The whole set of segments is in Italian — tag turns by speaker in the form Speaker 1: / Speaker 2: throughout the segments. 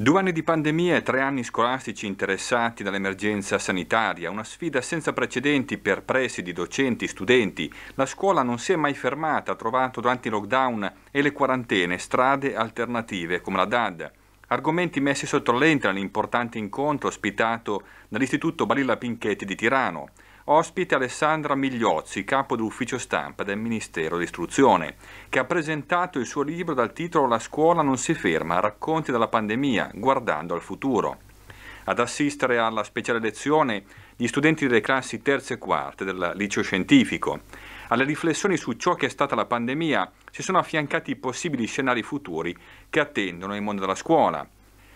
Speaker 1: Due anni di pandemia e tre anni scolastici interessati dall'emergenza sanitaria, una sfida senza precedenti per presidi, docenti, studenti. La scuola non si è mai fermata, ha trovato durante i lockdown e le quarantene strade alternative come la DAD. Argomenti messi sotto lente all'importante incontro ospitato dall'Istituto Balilla Pinchetti di Tirano ospite Alessandra Migliozzi, capo dell'ufficio stampa del Ministero dell'Istruzione, che ha presentato il suo libro dal titolo La scuola non si ferma, racconti della pandemia, guardando al futuro. Ad assistere alla speciale lezione gli studenti delle classi terze e quarte del liceo scientifico. Alle riflessioni su ciò che è stata la pandemia si sono affiancati i possibili scenari futuri che attendono il mondo della scuola.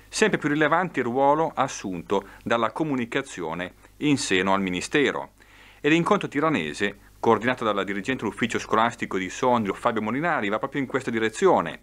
Speaker 1: Sempre più rilevante il ruolo assunto dalla comunicazione in seno al Ministero e l'incontro tiranese, coordinato dalla dirigente dell'ufficio scolastico di Sondrio Fabio Molinari, va proprio in questa direzione.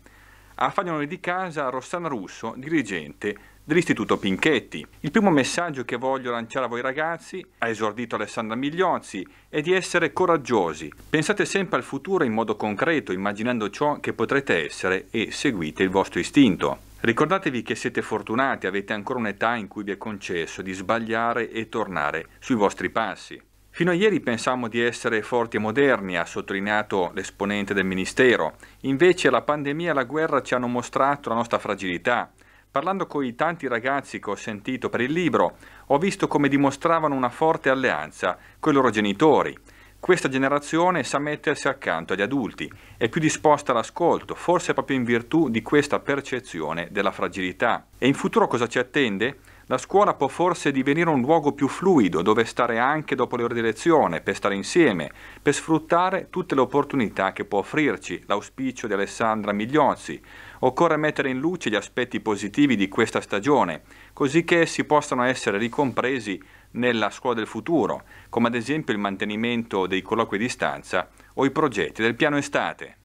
Speaker 1: A Fagnone di casa Rossana Russo, dirigente dell'Istituto Pinchetti. Il primo messaggio che voglio lanciare a voi ragazzi, ha esordito Alessandra Migliozzi, è di essere coraggiosi. Pensate sempre al futuro in modo concreto, immaginando ciò che potrete essere e seguite il vostro istinto. Ricordatevi che siete fortunati, avete ancora un'età in cui vi è concesso di sbagliare e tornare sui vostri passi. Fino a ieri pensavamo di essere forti e moderni, ha sottolineato l'esponente del Ministero. Invece la pandemia e la guerra ci hanno mostrato la nostra fragilità. Parlando con i tanti ragazzi che ho sentito per il libro, ho visto come dimostravano una forte alleanza con i loro genitori. Questa generazione sa mettersi accanto agli adulti, è più disposta all'ascolto, forse proprio in virtù di questa percezione della fragilità. E in futuro cosa ci attende? La scuola può forse divenire un luogo più fluido dove stare anche dopo le ore di lezione, per stare insieme, per sfruttare tutte le opportunità che può offrirci, l'auspicio di Alessandra Migliozzi. Occorre mettere in luce gli aspetti positivi di questa stagione, così che essi possano essere ricompresi nella scuola del futuro, come ad esempio il mantenimento dei colloqui a distanza o i progetti del piano estate.